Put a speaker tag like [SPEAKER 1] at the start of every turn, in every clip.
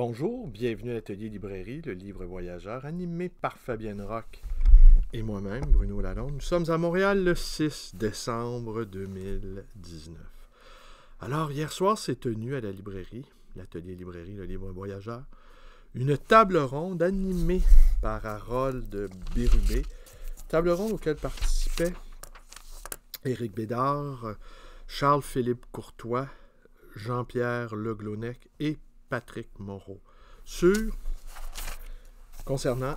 [SPEAKER 1] Bonjour, bienvenue à l'atelier librairie, le livre voyageur, animé par Fabienne Rock et moi-même, Bruno Lalonde. Nous sommes à Montréal le 6 décembre 2019. Alors, hier soir s'est tenu à la librairie, l'atelier librairie, le livre voyageur, une table ronde animée par Harold Bérubé, table ronde auquel participaient Éric Bédard, Charles-Philippe Courtois, Jean-Pierre Leglonec et Patrick Moreau sur concernant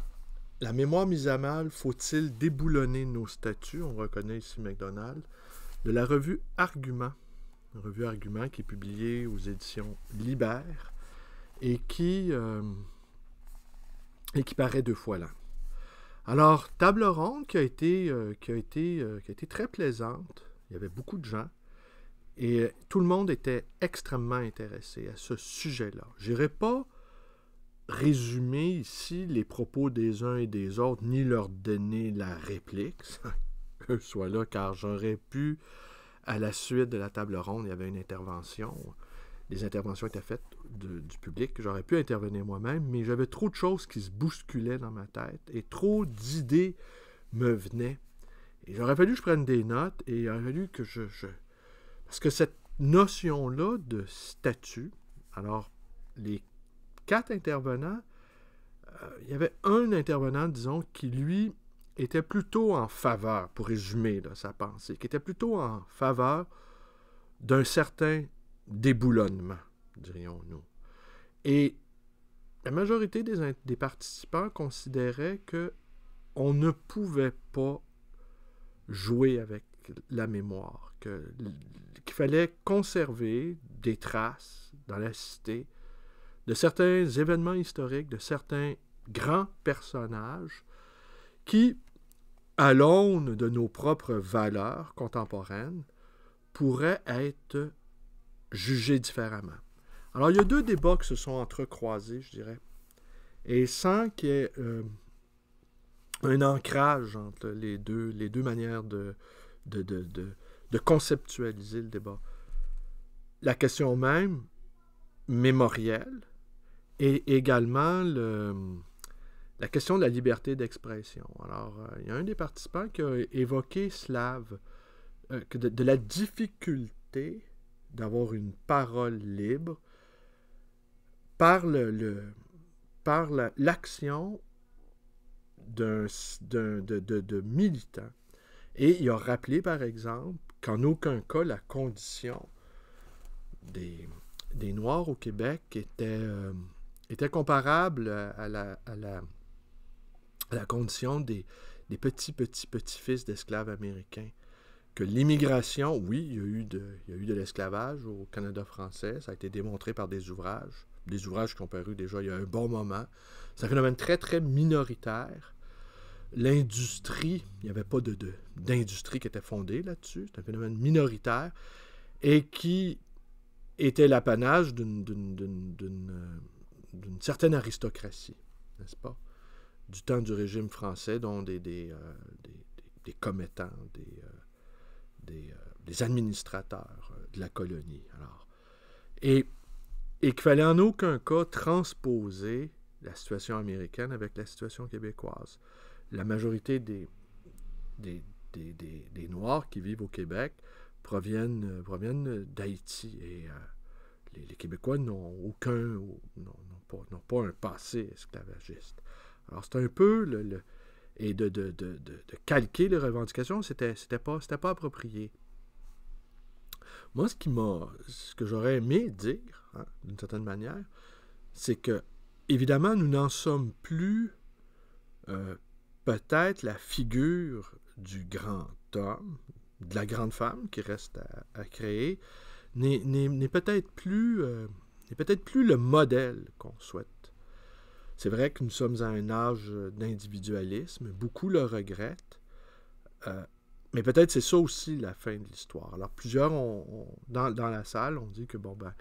[SPEAKER 1] la mémoire mise à mal, faut-il déboulonner nos statuts On reconnaît ici McDonald's de la revue Argument, revue Argument qui est publiée aux éditions Libère et qui, euh, et qui paraît deux fois l'an. Alors, table ronde qui a été, euh, qui a été, euh, qui a été très plaisante. Il y avait beaucoup de gens. Et euh, tout le monde était extrêmement intéressé à ce sujet-là. Je n'irai pas résumer ici les propos des uns et des autres, ni leur donner la réplique, que ce soit là, car j'aurais pu, à la suite de la table ronde, il y avait une intervention, les interventions étaient faites du public, j'aurais pu intervenir moi-même, mais j'avais trop de choses qui se bousculaient dans ma tête et trop d'idées me venaient. Et j'aurais fallu que je prenne des notes et il aurait fallu que je parce que cette notion-là de statut, alors les quatre intervenants, euh, il y avait un intervenant, disons, qui lui était plutôt en faveur, pour résumer sa pensée, qui était plutôt en faveur d'un certain déboulonnement, dirions-nous. Et la majorité des, participants considéraient que on ne pouvait pas jouer avec la mémoire, qu'il fallait conserver des traces dans la cité de certains événements historiques, de certains grands personnages qui, à l'aune de nos propres valeurs contemporaines, pourraient être jugés différemment. Alors, il y a deux débats qui se sont entrecroisés, je dirais, et sans qu'il y ait euh, un ancrage entre les deux, les deux manières de, de, de, de, de conceptualiser le débat. La question même, mémorielle, et également le, la question de la liberté d'expression. Alors, euh, il y a un des participants qui a évoqué Slav, euh, de, la difficulté d'avoir une parole libre par le, l'action d'un de, de, de militants et il a rappelé, par exemple, qu'en aucun cas la condition des, Noirs au Québec était, euh, était comparable à la, condition des, petits, petits, petits-fils d'esclaves américains. Que l'immigration, oui, il y a eu de, il y a eu de l'esclavage au Canada français, ça a été démontré par des ouvrages, des ouvrages qui ont paru déjà il y a un bon moment. C'est un phénomène très, très minoritaire l'industrie, il n'y avait pas d'industrie qui était fondée là-dessus, c'est un phénomène minoritaire, et qui était l'apanage d'une euh, certaine aristocratie, n'est-ce pas? Du temps du régime français, dont euh, des, commettants, des, euh, administrateurs de la colonie. Alors, et, et qu'il fallait en aucun cas transposer la situation américaine avec la situation québécoise la majorité des, des, Noirs qui vivent au Québec proviennent, euh, proviennent d'Haïti. Et euh, les, Québécois n'ont aucun, n'ont pas, pas, un passé esclavagiste. Alors c'est un peu le, et de, de, calquer les revendications, c'était, c'était, pas, approprié. Moi, ce, qui ce que j'aurais aimé dire, hein, d'une certaine manière, c'est que, évidemment, nous n'en sommes plus euh, peut-être la figure du grand homme, de la grande femme qui reste à, créer, n'est peut-être plus, euh, peut plus le modèle qu'on souhaite. C'est vrai que nous sommes à un âge d'individualisme, beaucoup le regrettent, euh, mais peut-être c'est ça aussi la fin de l'histoire. Alors plusieurs dans, la salle ont dit que bon ben,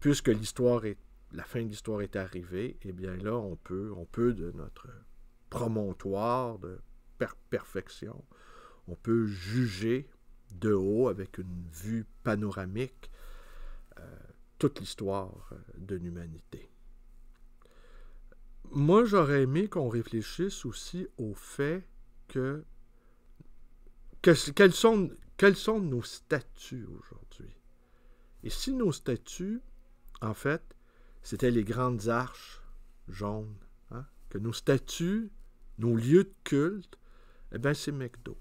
[SPEAKER 1] puisque l'histoire est la fin de l'histoire est arrivée, eh bien là on peut on peut de notre promontoire de perfection. On peut juger de haut, avec une vue panoramique, euh, toute l'histoire euh, de l'humanité. Moi, j'aurais aimé qu'on réfléchisse aussi au fait que, quels, sont, sont nos statuts aujourd'hui. Et si nos statuts, en fait, c'étaient les grandes arches jaunes, hein, que nos statuts nos lieux de culte, eh bien, c'est McDo.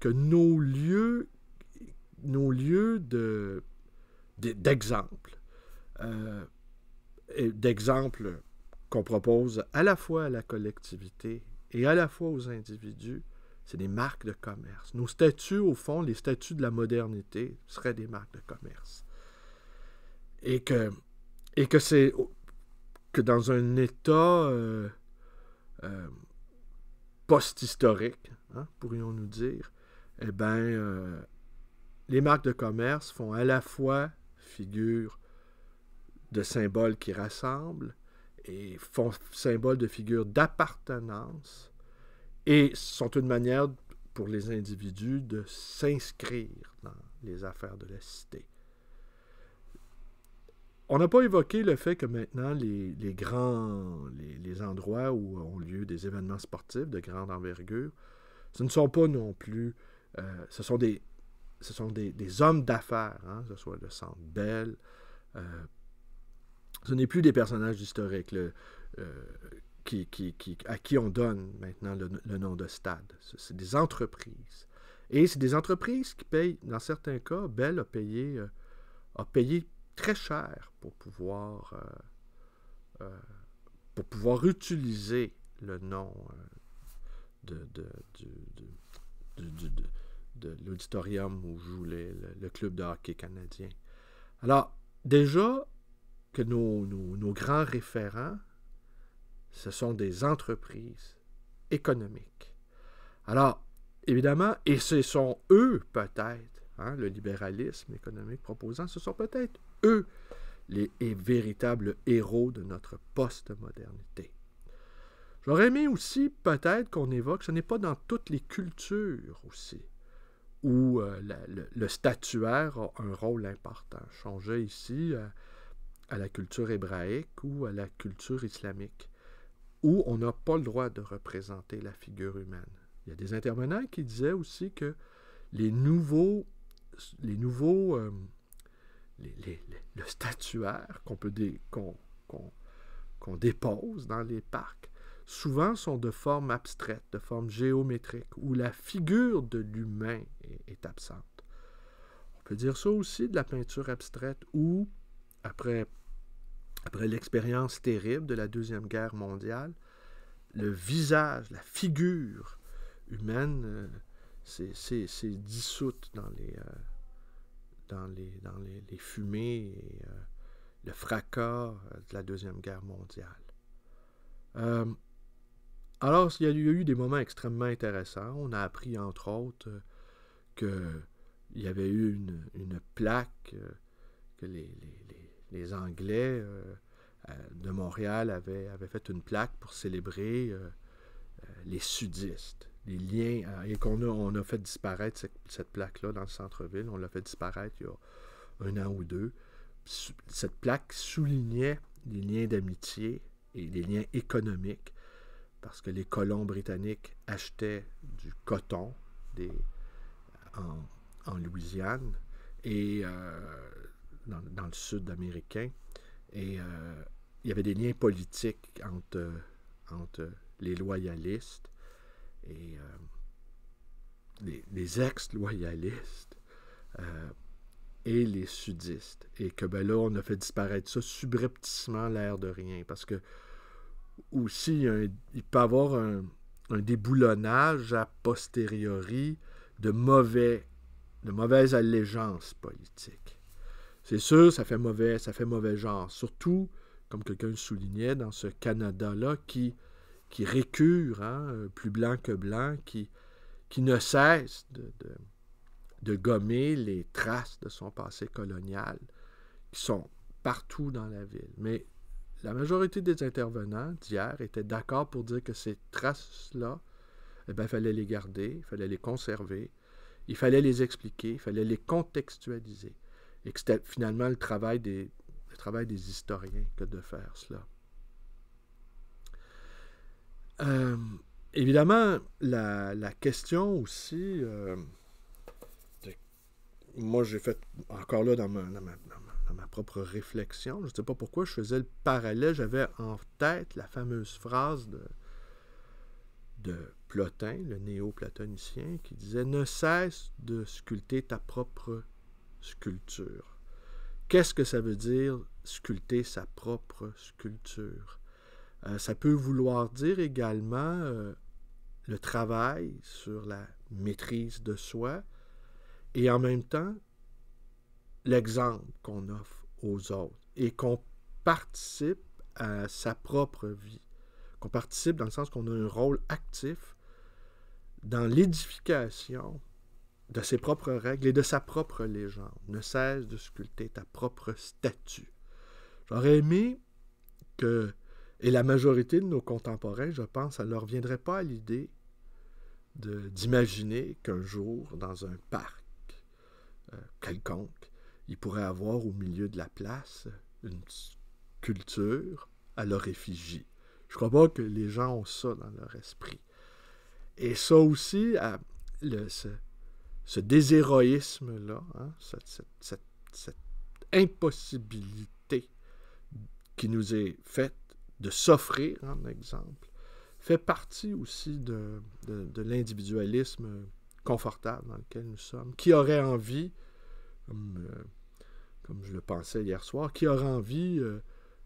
[SPEAKER 1] Que nos lieux, nos lieux de, euh, d'exemple, qu'on propose à la fois à la collectivité et à la fois aux individus, c'est des marques de commerce. Nos statuts, au fond, les statuts de la modernité seraient des marques de commerce. Et que, et que c'est que dans un état euh, euh, post-historique, hein, pourrions-nous dire, eh bien, euh, les marques de commerce font à la fois figure de symboles qui rassemblent et font symbole de figure d'appartenance et sont une manière pour les individus de s'inscrire dans les affaires de la cité. On n'a pas évoqué le fait que maintenant, les, grands les, endroits où ont lieu des événements sportifs de grande envergure, ce ne sont pas non plus. Euh, ce sont des, ce sont des, hommes d'affaires, hein, que ce soit le Centre Bell. Euh, ce n'est plus des personnages historiques euh, qui, qui, à qui on donne maintenant le, nom de stade. C'est des entreprises. Et c'est des entreprises qui payent, dans certains cas, Bell a payé, a payé très cher pour pouvoir, euh, euh, pour pouvoir utiliser le nom euh, de, de, l'auditorium où joue le, club de hockey canadien. Alors, déjà que nos, nos, grands référents, ce sont des entreprises économiques. Alors, évidemment, et ce sont eux peut-être, hein, le libéralisme économique proposant, ce sont peut-être eux les véritables héros de notre postmodernité. J'aurais aimé aussi peut-être qu'on évoque, ce n'est pas dans toutes les cultures aussi, où euh, le, statuaire a un rôle important. Changer ici euh, à la culture hébraïque ou à la culture islamique, où on n'a pas le droit de représenter la figure humaine. Il y a des intervenants qui disaient aussi que les nouveaux, les nouveaux euh, le statuaire qu'on peut dé, qu'on, qu'on, dépose dans les parcs, souvent sont de forme abstraite, de forme géométrique, où la figure de l'humain est, absente. On peut dire ça aussi de la peinture abstraite, où, après, après l'expérience terrible de la Deuxième Guerre mondiale, le visage, la figure humaine, euh, s'est dissoute dans les, euh, dans les, fumées et euh, le fracas euh, de la Deuxième Guerre mondiale. Euh, alors, il y a eu des moments extrêmement intéressants. On a appris, entre autres, qu'il y avait eu une, plaque que les, Anglais de Montréal avaient, fait une plaque pour célébrer les sudistes les liens euh, et qu'on a, on a fait disparaître cette, plaque-là dans le centre-ville. On l'a fait disparaître il y a un an ou deux. Cette plaque soulignait les liens d'amitié et les liens économiques parce que les colons britanniques achetaient du coton en, Louisiane et euh, dans, le sud américain. Et euh, il y avait des liens politiques entre les loyalistes et euh, les, ex-loyalistes euh, et les sudistes. Et que ben là, on a fait disparaître ça subrepticement l'air de rien. Parce que aussi, il, peut y avoir un, déboulonnage a posteriori de, mauvais, de mauvaise allégeance politique. C'est sûr, ça fait mauvais, ça fait mauvais genre. Surtout, comme quelqu'un le soulignait, dans ce Canada-là qui qui récure, hein, euh, plus blanc que blanc, qui, ne cesse de, gommer les traces de son passé colonial qui sont partout dans la ville. Mais la majorité des intervenants d'hier étaient d'accord pour dire que ces traces-là, il eh ben, fallait les garder, il fallait les conserver, il fallait les expliquer, il fallait les contextualiser. Et que c'était finalement le travail des, le travail des historiens que de faire cela. Euh, évidemment, la, question aussi. Euh, moi, j'ai fait encore là dans ma, propre réflexion. Je ne sais pas pourquoi je faisais le parallèle. J'avais en tête la fameuse phrase de, de Plotin, le néo-platonicien, qui disait Ne cesse de sculpter ta propre sculpture. Qu'est-ce que ça veut dire sculpter sa propre sculpture euh, ça peut vouloir dire également euh, le travail sur la maîtrise de soi et en même temps l'exemple qu'on offre aux autres et qu'on participe à sa propre vie, qu'on participe dans le sens qu'on a un rôle actif dans l'édification de ses propres règles et de sa propre légende. Ne cesse de sculpter ta propre statue. J'aurais aimé que et la majorité de nos contemporains, je pense, ça ne leur viendrait pas à l'idée d'imaginer qu'un jour, dans un parc euh, quelconque, il pourrait avoir au milieu de la place une culture à leur effigie. Je crois pas que les gens ont ça dans leur esprit. Et ça aussi, ce, déshéroïsme-là, hein, cette impossibilité qui nous est faite de s'offrir en exemple, fait partie aussi de, l'individualisme confortable dans lequel nous sommes. Qui aurait envie, comme, euh, je le pensais hier soir, qui aurait envie euh,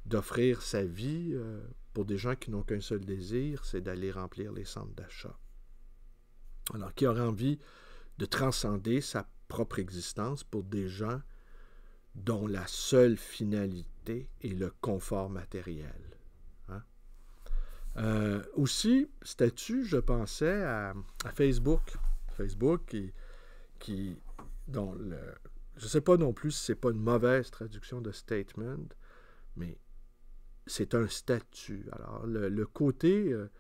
[SPEAKER 1] d'offrir sa vie euh, pour des gens qui n'ont qu'un seul désir, c'est d'aller remplir les centres d'achat. Alors, qui aurait envie de transcender sa propre existence pour des gens dont la seule finalité est le confort matériel. Euh, aussi, statut, je pensais à, Facebook. Facebook qui, dont je ne sais pas non plus si c'est pas une mauvaise traduction de statement, mais c'est un statut. Alors, le, côté euh,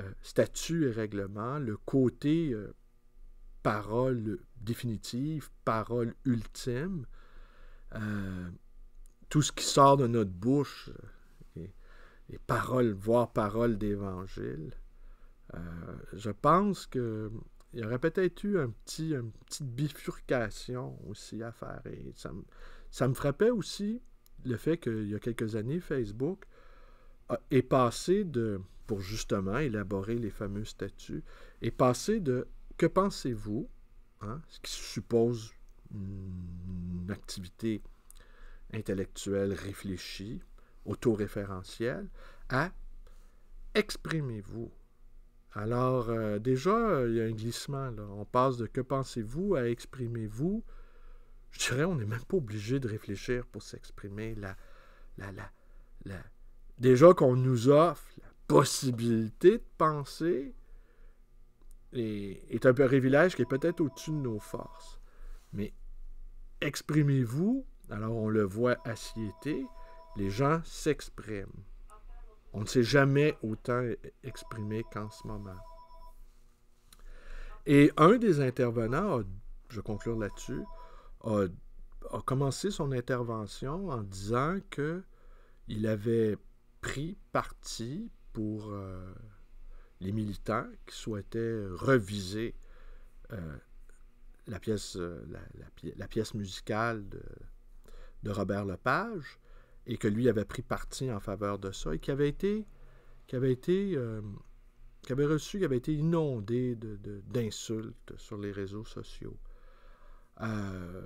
[SPEAKER 1] euh, statut et règlement, le côté parole définitive, parole ultime, tout ce qui sort de notre bouche, et paroles, voire paroles d'évangile. Euh, je pense qu'il y aurait peut-être eu un petit, une petite bifurcation aussi à faire. Et ça, me, ça me frappait aussi le fait qu'il y a quelques années, Facebook est passé de, pour justement élaborer les fameux statuts, est passé de que pensez-vous, hein? ce qui suppose une activité intellectuelle réfléchie, autoréférentiel, à exprimez-vous. Alors, euh, déjà, il y a un glissement. Là. On passe de que pensez-vous à exprimez-vous. Je dirais, on n'est même pas obligé de réfléchir pour s'exprimer. La, la, Déjà qu'on nous offre la possibilité de penser est, est un privilège qui est peut-être au-dessus de nos forces. Mais exprimez-vous. Alors, on le voit assiété, les gens s'expriment. On ne s'est jamais autant exprimé qu'en ce moment. Et un des intervenants, je conclure là-dessus, a, commencé son intervention en disant que il avait pris parti pour euh, les militants qui souhaitaient reviser euh, la, pièce, euh, pièce musicale de Robert Lepage et que lui avait pris parti en faveur de ça et qui avait été, qui été, euh, avait reçu, qui avait été inondé d'insultes de, sur les réseaux sociaux. Euh,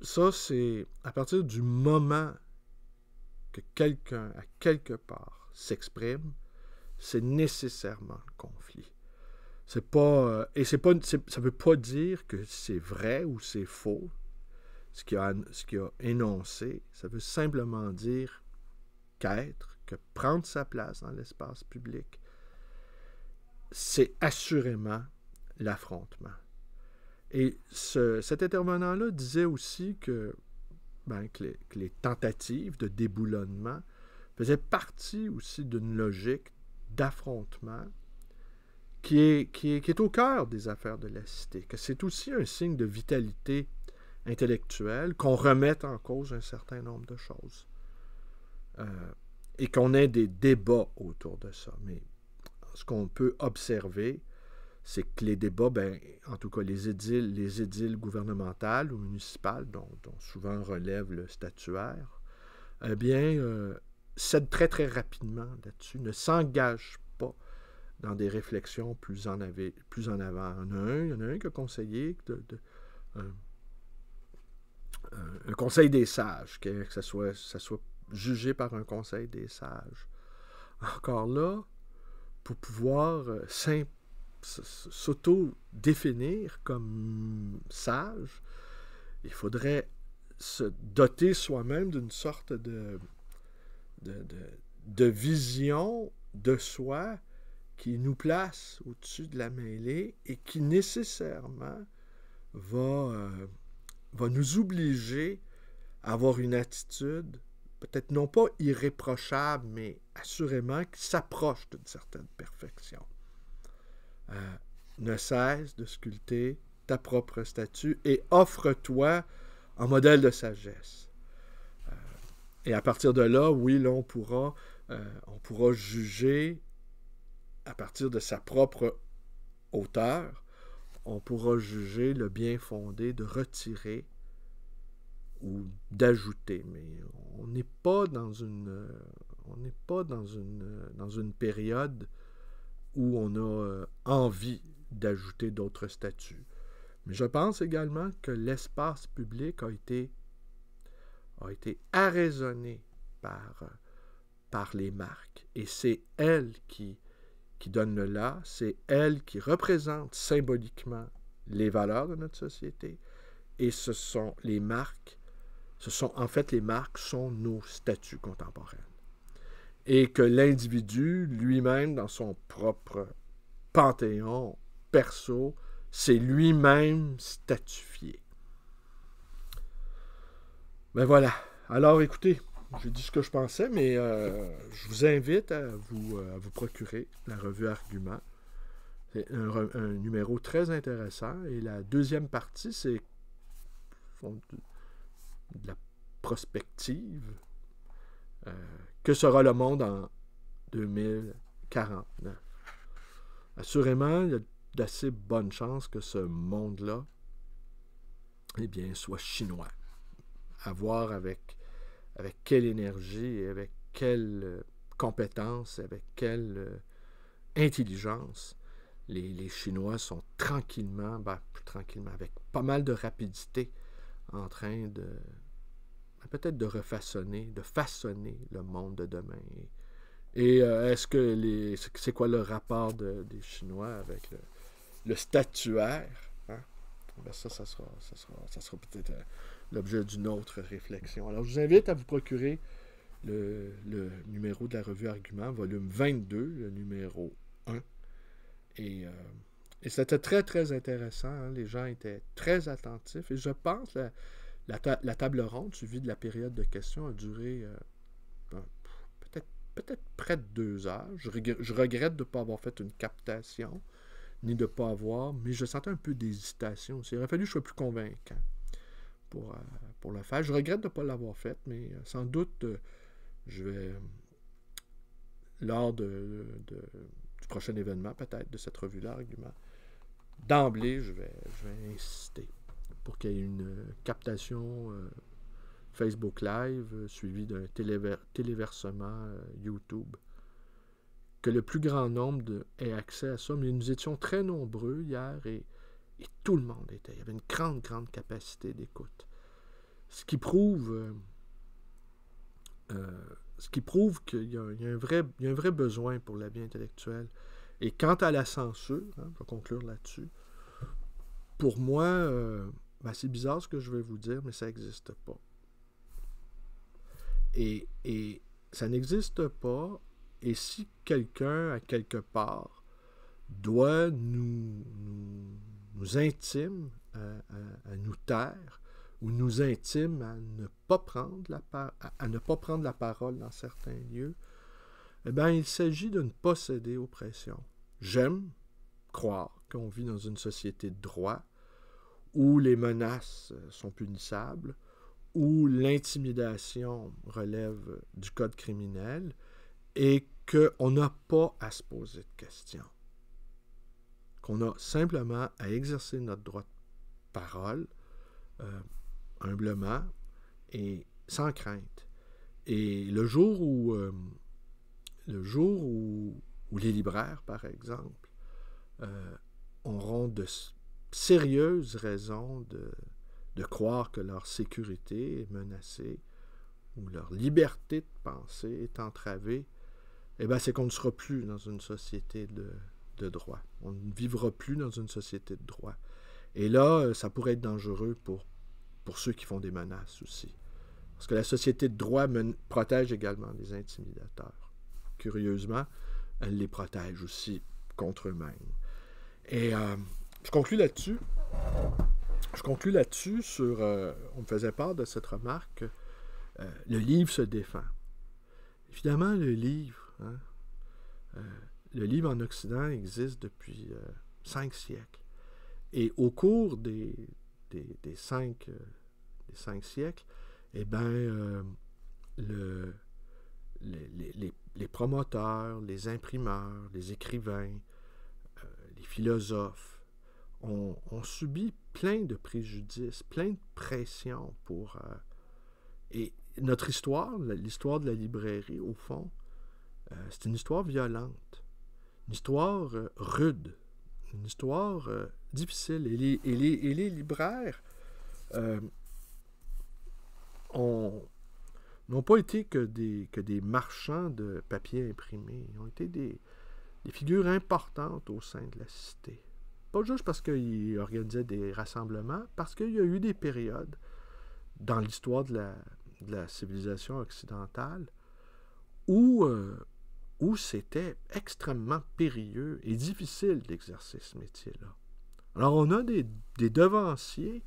[SPEAKER 1] ça, c'est à partir du moment que quelqu'un, à quelque part, s'exprime, c'est nécessairement le conflit. C'est pas, euh, et c'est pas, ça ne veut pas dire que c'est vrai ou c'est faux ce qu'il a, énoncé, ça veut simplement dire qu'être, que prendre sa place dans l'espace public, c'est assurément l'affrontement. Et cet intervenant-là disait aussi ben, que, les, tentatives de déboulonnement faisaient partie aussi d'une logique d'affrontement qui est, qui, est, qui est, au cœur des affaires de la cité, que c'est aussi un signe de vitalité intellectuelle, qu'on remette en cause un certain nombre de choses. Euh, et qu'on ait des débats autour de ça. Mais ce qu'on peut observer, c'est que les débats, ben, en tout cas les édiles, les édiles gouvernementales ou municipales, dont, on souvent relève le statuaire, eh bien, euh, cèdent très très rapidement là-dessus, ne s'engagent pas dans des réflexions plus en, plus en avant. Il y en a un, il y en a un qui a conseillé de, euh, un conseil des sages, que, que ça, soit, ça soit jugé par un conseil des sages. Encore là, pour pouvoir euh, s'auto-définir comme sage, il faudrait se doter soi-même d'une sorte de, de, vision de soi qui nous place au-dessus de la mêlée et qui nécessairement va... Euh, va nous obliger à avoir une attitude, peut-être non pas irréprochable, mais assurément qui s'approche d'une certaine perfection. Euh, ne cesse de sculpter ta propre statue et offre-toi un modèle de sagesse. Euh, et à partir de là, oui, pourra, euh, on pourra juger à partir de sa propre hauteur, on pourra juger le bien fondé de retirer ou d'ajouter. Mais on n'est pas dans une euh, n'est pas euh, dans une, période où on a euh, envie d'ajouter d'autres statuts. Mais je pense également que l'espace public a été, a arraisonné par, par les marques. Et c'est elles qui, qui donne le là c'est elle qui représente symboliquement les valeurs de notre société. Et ce sont les marques, ce sont en fait les marques sont nos statuts contemporaines. Et que l'individu lui-même, dans son propre panthéon perso, c'est lui-même statufié. Ben voilà. Alors écoutez, j'ai dit ce que je pensais, mais euh, je vous invite euh, à vous, procurer la revue Argument. C'est un, numéro très intéressant. Et la deuxième partie, c'est de la prospective. Euh, que sera le monde en 2040. Assurément, il y a d'assez bonnes chances que ce monde-là eh bien, soit chinois. À voir avec avec quelle énergie, avec quelle euh, compétence, avec quelle euh, intelligence les, Chinois sont tranquillement, ben, plus tranquillement, avec pas mal de rapidité, en train de ben, peut-être de refaçonner, de façonner le monde de demain. Et euh, est-ce que les. C'est quoi le rapport des Chinois avec le, statuaire? Hein? Ben, ça, sera, ça sera peut-être l'objet d'une autre réflexion. Alors, je vous invite à vous procurer le, numéro de la revue Argument, volume 22, le numéro 1. Euh, et, c'était très, très intéressant. Hein. Les gens étaient très attentifs. Et je pense la, la, table ronde suivie de la période de questions a duré euh, peut-être près de deux heures. Je, regrette de ne pas avoir fait une captation, ni de ne pas avoir, mais je sentais un peu d'hésitation. Il aurait fallu que je sois plus convaincant pour, euh, pour le faire. Je regrette de ne pas l'avoir fait, mais euh, sans doute, euh, je vais, lors de, du prochain événement, peut-être, de cette revue-là, d'emblée, je vais, je insister pour qu'il y ait une captation Facebook Live suivie d'un téléversement YouTube. Que le plus grand nombre ait accès à ça, mais nous étions très nombreux hier et et tout le monde était. Il y avait une grande, grande capacité d'écoute. Ce qui prouve. Euh, euh, ce qui prouve qu'il y, y, a un vrai besoin pour la vie intellectuelle. Et quant à la censure, hein, je vais conclure là-dessus, pour moi, euh, ben, c'est bizarre ce que je vais vous dire, mais ça n'existe pas. Et, et ça n'existe pas, et si quelqu'un, à quelque part, doit nous nous intime à, nous taire ou nous intime à ne pas prendre la, à, ne pas prendre la parole dans certains lieux, eh bien, il s'agit de ne pas céder aux pressions. J'aime croire qu'on vit dans une société de droit où les menaces sont punissables, où l'intimidation relève du code criminel et qu'on n'a pas à se poser de questions qu'on a simplement à exercer notre droit de parole euh, humblement et sans crainte. Et le jour où, euh, le jour où, les libraires, par exemple, euh, auront de sérieuses raisons de, de, croire que leur sécurité est menacée ou leur liberté de penser est entravée, eh bien, c'est qu'on ne sera plus dans une société de, de droit. On ne vivra plus dans une société de droit. Et là, euh, ça pourrait être dangereux pour, pour ceux qui font des menaces aussi. Parce que la société de droit protège également les intimidateurs. Curieusement, elle les protège aussi contre eux-mêmes. Et euh, je conclus là-dessus. Je conclus là-dessus sur. Euh, on me faisait part de cette remarque. le livre se défend. Évidemment, le livre, hein, le livre en Occident existe depuis euh, cinq siècles. Et au cours des, cinq, euh, des cinq, siècles, eh bien, euh, les, promoteurs, les imprimeurs, les écrivains, les philosophes ont, ont, subi plein de préjudices, plein de pressions pour... et notre histoire, l'histoire de la librairie, au fond, c'est une histoire violente une histoire euh, rude, une histoire euh, difficile. Et les, libraires euh, n'ont pas été que des, marchands de papier imprimé. Ils ont été des, figures importantes au sein de la cité. Pas juste parce qu'ils organisaient des rassemblements, parce qu'il y a eu des périodes dans l'histoire de la, civilisation occidentale où, où c'était extrêmement périlleux et difficile d'exercer ce métier-là. Alors, on a des, devanciers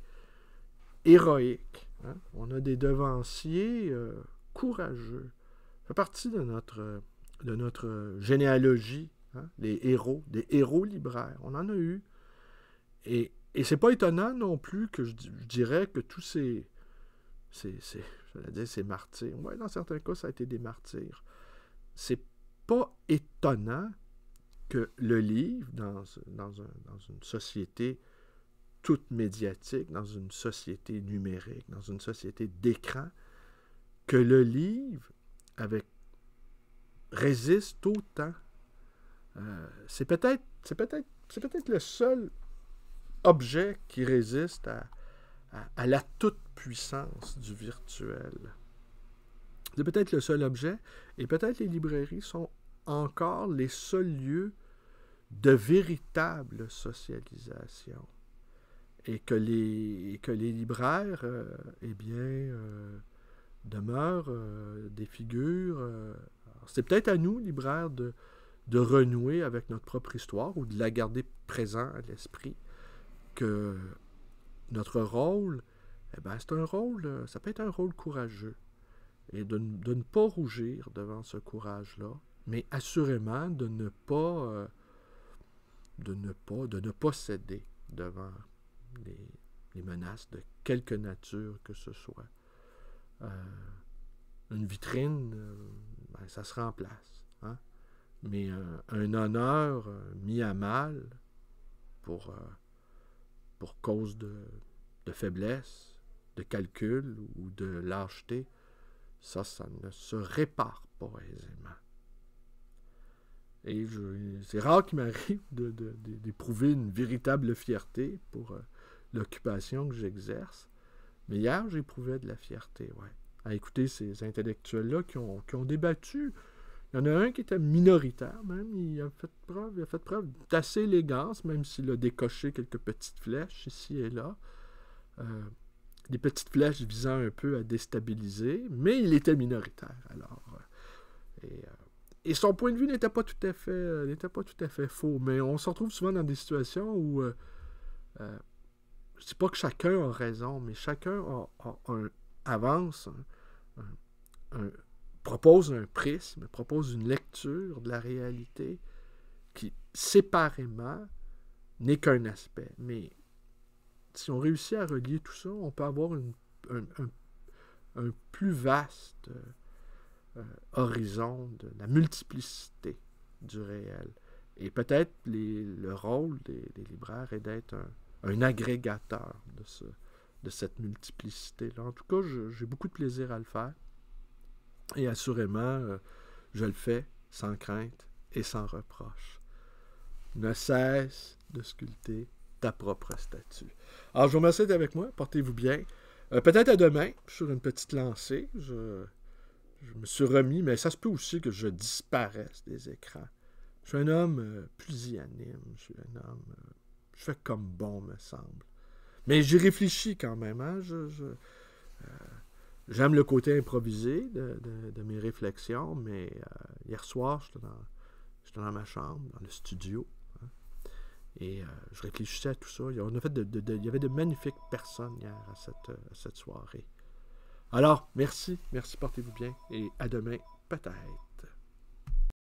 [SPEAKER 1] héroïques, hein. on a des devanciers euh, courageux. Ça fait partie de notre, de notre généalogie, des hein, les héros, des héros libraires. On en a eu. Et, et n'est pas étonnant non plus que je, dirais que tous ces, ces, ces, dire, ces martyrs, ouais, dans certains cas, ça a été des martyrs. C'est pas étonnant que le livre, dans, une société toute médiatique, dans une société numérique, dans une société d'écran, que le livre avec, résiste autant. Euh, c'est peut-être c'est peut-être c'est peut-être le seul objet qui résiste à, à la toute-puissance du virtuel. C'est peut-être le seul objet, et peut-être les librairies sont encore les seuls lieux de véritable socialisation. Et que les, que les libraires, euh, eh bien, euh, demeurent euh, des figures. c'est peut-être à nous, libraires, de, de renouer avec notre propre histoire ou de la garder présente à l'esprit. Que notre rôle, eh bien, c'est un rôle, ça peut être un rôle courageux. Et de, de ne pas rougir devant ce courage-là, mais assurément de ne pas, euh, de ne pas, de ne pas céder devant les, menaces de quelque nature que ce soit. Euh, une vitrine, euh, ben, ça se remplace. Hein? Mais un honneur mis à mal pour, pour cause de, de faiblesse, de calcul ou de lâcheté, ça, ça ne se répare pas aisément. Et c'est rare qu'il m'arrive d'éprouver une véritable fierté pour euh, l'occupation que j'exerce. Mais hier, j'éprouvais de la fierté, ouais. À écouter ces intellectuels-là qui ont, débattu. Il y en a un qui était minoritaire, même. Il a fait preuve, il a fait preuve d'assez élégance, même s'il a décoché quelques petites flèches ici et là. Euh, des petites flèches visant un peu à déstabiliser, mais il était minoritaire. Alors, euh, et, et son point de vue n'était pas tout à fait euh, n'était pas tout à fait faux. Mais on se retrouve souvent dans des situations où euh, euh, je ne pas que chacun a raison, mais chacun avance, propose un prisme, propose une lecture de la réalité qui séparément n'est qu'un aspect. Mais si on réussit à relier tout ça, on peut avoir un, plus vaste euh, horizon de la multiplicité du réel. Et peut-être le rôle des, libraires est d'être un, agrégateur de, ce, de cette multiplicité-là. En tout cas, j'ai beaucoup de plaisir à le faire. Et assurément, euh, je le fais sans crainte et sans reproche. Ne cesse de sculpter ta propre statue. Alors, je vous remercie d'être avec moi. Portez-vous bien. Euh, peut-être à demain, sur une petite lancée. Je je me suis remis, mais ça se peut aussi que je disparaisse des écrans. Je suis un homme euh, pusillanime, je suis un homme. Euh, je fais comme bon, me semble. Mais j'y réfléchis quand même. Hein, euh, j'aime le côté improvisé de, mes réflexions, mais euh, hier soir, j'étais dans, j'étais dans ma chambre, dans le studio. Hein, et je réfléchissais à tout ça. il y avait de magnifiques personnes hier à cette soirée. Alors, merci, merci, portez-vous bien et à demain, peut-être.